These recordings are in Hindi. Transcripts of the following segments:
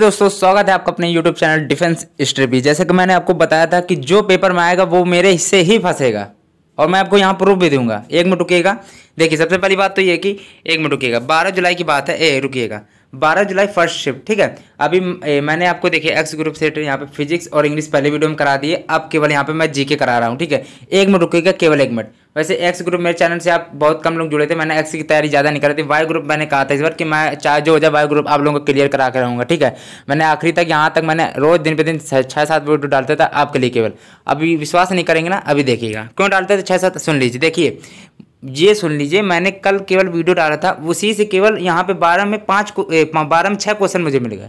दोस्तों स्वागत है आपका अपने YouTube चैनल डिफेंस स्ट्रेपी जैसे कि मैंने आपको बताया था कि जो पेपर में आएगा वो मेरे हिस्से ही फंसेगा और मैं आपको यहाँ प्रूफ भी दूंगा एक मिनट रुकिएगा देखिए सबसे पहली बात तो ये कि एक मिनट रुकिएगा बारह जुलाई की बात है ए रुकिएगा बारह जुलाई फर्स्ट शिफ्ट ठीक है अभी ए, मैंने आपको देखिए एक्स ग्रुप सेट यहाँ पे फिजिक्स और इंग्लिश पहले वीडियो में करा दिए अब केवल यहाँ पे मैं जीके करा रहा हूँ ठीक है एक मिनट रुकेगा केवल एक मिनट वैसे एक्स ग्रुप मेरे चैनल से आप बहुत कम लोग जुड़े थे मैंने एक्स की तैयारी ज़्यादा नहीं करी थी वाई ग्रुप मैंने कहा था इस बार कि मैं चाहे जो हो जाए वाई ग्रुप आप लोगों को क्लियर करा के रहूँगा ठीक है मैंने आखिरी तक यहाँ तक मैंने रोज दिन पे दिन छः सात वीडियो तो डालता था आपके लिए केवल अभी विश्वास नहीं करेंगे ना अभी देखिएगा क्यों डालते थे छः सात सुन लीजिए देखिए ये सुन लीजिए मैंने कल केवल वीडियो डाला था उसी से केवल यहाँ पे बारह में पाँच बारह में छः क्वेश्चन मुझे मिल गए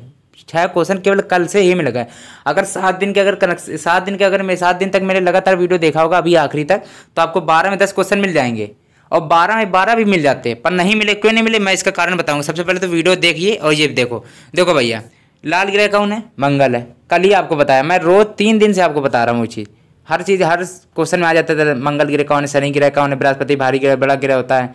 छः क्वेश्चन केवल कल से ही मिल गए अगर सात दिन के अगर कनेक्शन सात दिन के अगर मैं सात दिन तक मैंने लगातार वीडियो देखा होगा अभी आखिरी तक तो आपको बारह में दस क्वेश्चन मिल जाएंगे और बारह में बारह भी मिल जाते हैं पर नहीं मिले क्यों नहीं मिले मैं इसका कारण बताऊँगा सबसे पहले तो वीडियो देखिए और ये देखो देखो भैया लाल ग्रह कौन है मंगल है कल ही आपको बताया मैं रोज़ तीन दिन से आपको बता रहा हूँ वो चीज़ हर चीज़ हर क्वेश्चन में आ जाता था तो मंगल ग्रह कौन है शनि ग्रह कौन है बृहस्पति भारी ग्रह बड़ा ग्रह होता है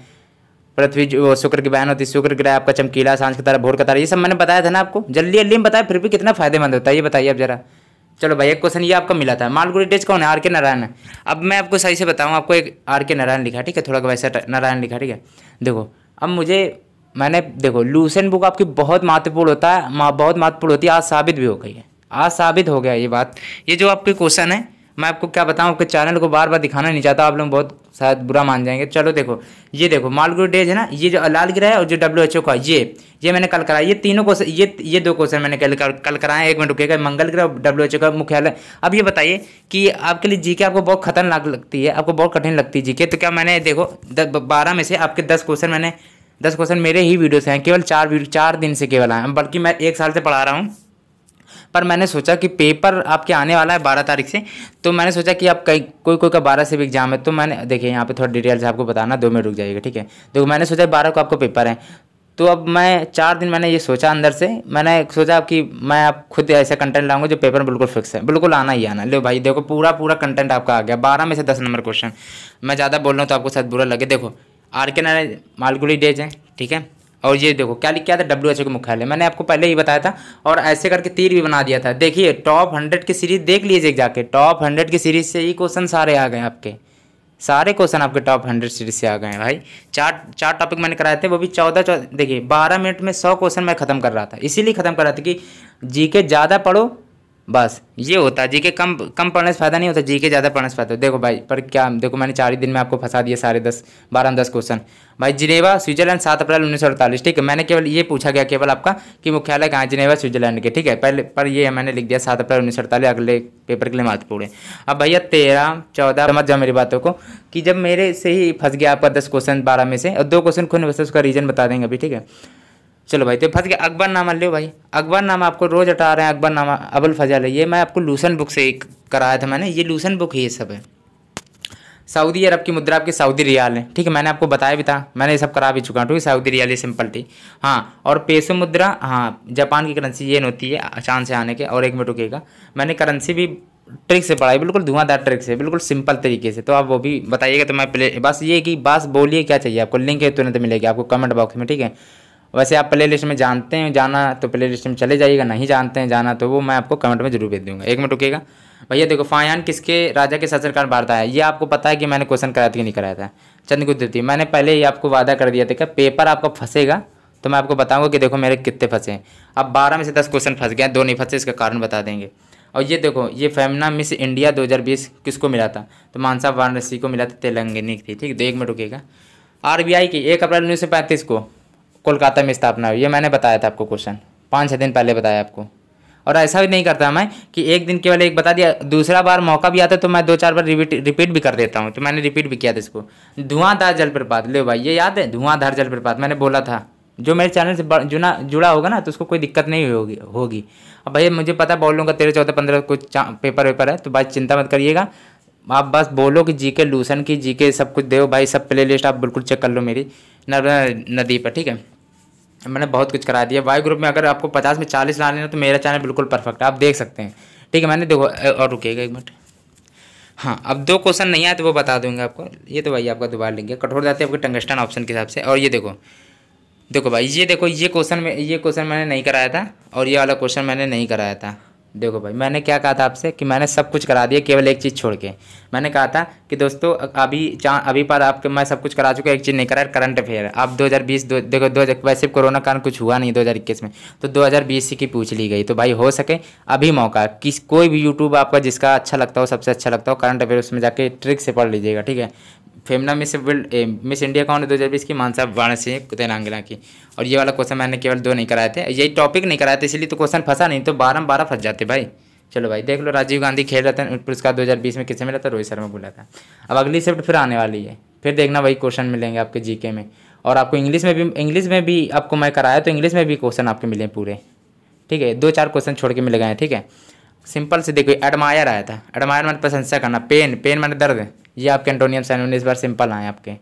पृथ्वी जो शुक्र की बहन होती है शुक्र ग्रह आपका चमकीला सांझ का तारा भोर का तारा ये सब मैंने बताया था ना आपको जल्दी जल्दी में बताया फिर भी कितना फायदेमंद होता है ये बताइए आप जरा चलो भाई एक क्वेश्चन ये आपका मिला था मालगुड़ी डेज कौन है आर के नारायण है अब मैं आपको सही से बताऊँ आपको एक आर के नारायण लिखा ठीक है थोड़ा वैसा नारायण लिखा ठीक है देखो अब मुझे मैंने देखो लूसेंट बुक आपकी बहुत महत्वपूर्ण होता है बहुत महत्वपूर्ण होती है आज साबित भी हो गई है आज साबित हो गया ये बात ये जो आपके क्वेश्चन है मैं आपको क्या बताऊँ आपके चैनल को बार बार दिखाना नहीं चाहता आप लोग बहुत शायद बुरा मान जाएंगे चलो देखो ये देखो मालगुरु डेज है ना ये जो लाल गिरा है और जो डब्ल्यू एच ओ का ये ये मैंने कल कराया ये तीनों क्वेश्चन ये ये दो क्वेश्चन मैंने कल कल कराया एक मिनट रुकेगा मंगल ग्रह डब्ल्यू एच ओ का मुख्यालय अब ये बताइए कि आपके लिए जीके आपको बहुत खतरनाक लगती है आपको बहुत कठिन लगती है जीके तो क्या मैंने देखो बारह में से आपके दस क्वेश्चन मैंने दस क्वेश्चन मेरे ही वीडियो से हैं केवल चार चार दिन से केवल आए बल्कि मैं एक साल से पढ़ा रहा हूँ पर मैंने सोचा कि पेपर आपके आने वाला है बारह तारीख से तो मैंने सोचा कि आप कई कोई कोई का बारह से भी एग्जाम है तो मैंने देखिए यहाँ पे थोड़ा डिटेल्स आपको बताना दो मिनट रुक जाइएगा ठीक है देखो मैंने सोचा बारह को आपका पेपर है तो अब मैं चार दिन मैंने ये सोचा अंदर से मैंने सोचा कि मैं आप खुद ऐसा कंटेंट लाऊंगा जो पेपर में बिल्कुल फिक्स है बिल्कुल आना ही आना लो भाई देखो पूरा पूरा कंटेंट आपका आ गया बारह में से दस नंबर क्वेश्चन मैं ज़्यादा बोल रहा हूँ तो आपको शायद बुरा लगे देखो आर के नारायण मालगुड़ी डेज है ठीक है और ये देखो क्या लिखा था डब्ल्यू एच ओ के मुख्यालय मैंने आपको पहले ही बताया था और ऐसे करके तीर भी बना दिया था देखिए टॉप हंड्रेड की सीरीज देख लीजिए जाके टॉप हंड्रेड की सीरीज से ही क्वेश्चन सारे आ गए आपके सारे क्वेश्चन आपके टॉप हंड्रेड सीरीज से आ गए हैं भाई चार चार टॉपिक मैंने कराए थे वो भी चौदह चौदह देखिए बारह मिनट में सौ क्वेश्चन मैं खत्म कर रहा था इसीलिए खत्म कर रहा था कि जी के ज़्यादा पढ़ो बस ये होता है जी के कम कम पढ़ने से फ़ायदा नहीं होता जी के ज़्यादा पढ़ने से फायदा देखो भाई पर क्या देखो मैंने चार ही दिन में आपको फंसा दिया सारे दस बारह दस क्वेश्चन भाई जिनेवा स्विट्जरलैंड सात अप्रैल उन्नीस सौ अड़तालीस ठीक है मैंने केवल ये पूछा गया केवल आपका कि मुख्यालय कहाँ जिनेवा स्विट्जरलैंड के ठीक है पहले पर ये मैंने लिख दिया सात अप्रैल उन्नीस सौ अड़तालीस अगले पेपर के लिए महत्वपूर्ण है अब भैया तेरह चौदह समझ जाओ मेरी बातों को कि जब मेरे से ही फंस गया आपका दस क्वेश्चन बारह में से और दो क्वेश्चन खुद उसका रीज़न बता देंगे अभी ठीक है चलो भाई तो फंस गया अकबर नामा लो भाई अकबर नामा आपको रोज़ हटा रहे हैं अकबर नामा अबुल फजल है ये मैं आपको लूसन बुक से कराया था मैंने ये लूसन बुक है ये सब है सऊदी अरब की मुद्रा आपकी सऊदी रियाल है ठीक है मैंने आपको बताया भी था मैंने ये सब करा भी चुका हूँ ठीक है सऊदी रियाल ये सिंपल थी हाँ और पेसो मुद्रा हाँ जापान की करेंसी ये होती है चांद से आने के और एक मिनट रुकेगा मैंने करेंसी भी ट्रिक से पढ़ाई बिल्कुल धुआंधार ट्रिक से बिल्कुल सिंपल तरीके से तो आप वो भी बताइएगा तो मैं प्ले बस ये कि बस बोलिए क्या चाहिए आपको लिंक है तुरंत मिलेगी आपको कमेंट बॉक्स में ठीक है वैसे आप प्ले लिस्ट में जानते हैं जाना तो प्ले लिस्ट में चले जाइएगा नहीं जानते हैं जाना तो वो मैं आपको कमेंट में जरूर भेज दूँगा एक मिनट रुकेगा भैया देखो फायान किसके राजा के शासनकाल बाढ़ता है ये आपको पता है कि मैंने क्वेश्चन कराया था कि नहीं कराया था चंद्रगुप्त द्वितीय मैंने पहले ही आपको वादा कर दिया था कि पेपर आपका फंसेगा तो मैं आपको बताऊंगा कि देखो मेरे कितने फंसे अब बारह में से दस क्वेश्चन फंस गए दो नहीं फंसे इसका कारण बता देंगे और ये देखो ये फेमना मिस इंडिया 2020 किसको मिला था तो मानसा वाराणसी को मिला था तेलंगानी की थी ठीक दो तो एक मिनट रुकेगा आर की एक अप्रैल उन्नीस को कोलकाता में स्थापना हुई ये मैंने बताया था आपको क्वेश्चन पाँच छः दिन पहले बताया आपको और ऐसा भी नहीं करता मैं कि एक दिन केवल एक बता दिया दूसरा बार मौका भी आता तो मैं दो चार बार रिपीट रिपीट भी कर देता हूँ तो मैंने रिपीट भी किया था इसको धुआंधार जलप्रपात ले भाई ये याद है धुआंधार जलप्रपात मैंने बोला था जो मेरे चैनल से जुना जुड़ा होगा ना तो उसको कोई दिक्कत नहीं होगी होगी अब भैया मुझे पता बोल लूँगा तेरह चौदह पंद्रह कुछ पेपर वेपर है तो भाई चिंता मत करिएगा आप बस बोलो कि जी के लूसन की जी के सब कुछ दो भाई सब प्ले लिस्ट आप बिल्कुल चेक कर लो मेरी नर्मदा नदी पर ठीक है मैंने बहुत कुछ करा दिया वाई ग्रुप में अगर आपको पचास में चालीस लाने लेना तो मेरा चैनल बिल्कुल परफेक्ट है आप देख सकते हैं ठीक है मैंने देखो और रुकेगा एक मिनट हाँ अब दो क्वेश्चन नहीं आए तो वो बता दूंगा आपको ये तो भाई आपका दोबारा लिंक है कठोर जाते हैं आपके टंगस्टन ऑप्शन के हिसाब से और ये देखो देखो भाई ये देखो ये क्वेश्चन में ये क्वेश्चन मैंने नहीं कराया था और ये वाला क्वेश्चन मैंने नहीं कराया था देखो भाई मैंने क्या कहा था आपसे कि मैंने सब कुछ करा दिया केवल एक चीज़ छोड़ के मैंने कहा था कि दोस्तों अभी चा अभी पर आपके मैं सब कुछ करा चुका एक चीज़ नहीं करा करंट अफेयर आप 2020 दो देखो दो वैसे कोरोना कारण कुछ हुआ नहीं 2021 में तो 2020 की पूछ ली गई तो भाई हो सके अभी मौका किस कोई भी यूट्यूब आपका जिसका अच्छा लगता हो सबसे अच्छा लगता हो करंट अफेयर उसमें जाके ट्रिक से पढ़ लीजिएगा ठीक है Femina miss world miss India कौन है दो हज़ार बीस की मानसा वाराणसी तेनांगना की और ये वाला क्वेश्चन मैंने केवल दो नहीं कराए थे यही टॉपिक नहीं कराए थे इसलिए तो क्वेश्चन फंसा नहीं तो बारह बारह फंस जाते भाई चलो भाई देख लो राजीव गांधी खेल रहे थे पुरस्कार 2020 में किसे मिला था रोहित शर्मा बोला था अब अगली शिफ्ट फिर आने वाली है फिर देखना वही क्वेश्चन मिलेंगे आपके जीके में और आपको इंग्लिश में भी इंग्लिश में भी आपको मैं कराया तो इंग्लिश में भी क्वेश्चन आपके मिले पूरे ठीक है दो चार क्वेश्चन छोड़ के मिल गए ठीक है सिंपल से देखो एडमायर आया था एडमायर मैंने मतलब प्रशंसा करना पेन पेन मैंने दर्द ये आपके एंटोनियम साइन इस बार सिंपल आए आपके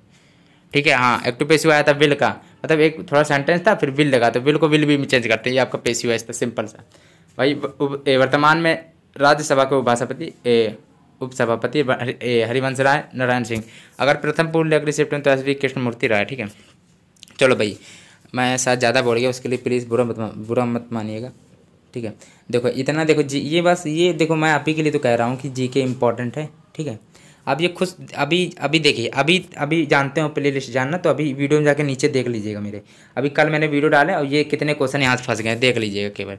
ठीक है हाँ एक्टिव पेशियो तो आया था विल का मतलब एक थोड़ा सेंटेंस था फिर विल लगा तो विल को विल भी चेंज करते हैं ये आपका पेशी हुआ था सिंपल सा भाई वर्तमान में राज्यसभा के उपभाषापति उपसभापति हरिवंश राय नारायण सिंह अगर प्रथम पूर्ण लग शिफ्ट में तो एस वी कृष्णमूर्ति राय ठीक है चलो भाई मैं शायद ज़्यादा बोल गया उसके लिए प्लीज़ बुरा मत बुरा मत मानिएगा ठीक है देखो इतना देखो जी ये बस ये देखो मैं आप ही के लिए तो कह रहा हूँ कि जी के इम्पोर्टेंट है ठीक है अब ये खुश अभी अभी देखिए अभी अभी जानते हो प्ले लिस्ट जानना तो अभी वीडियो में जाकर नीचे देख लीजिएगा मेरे अभी कल मैंने वीडियो डाले और ये कितने क्वेश्चन यहाँ से फंस गए देख लीजिएगा केवल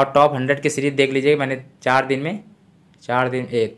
और टॉप हंड्रेड की सीरीज देख लीजिएगा मैंने चार दिन में चार दिन ए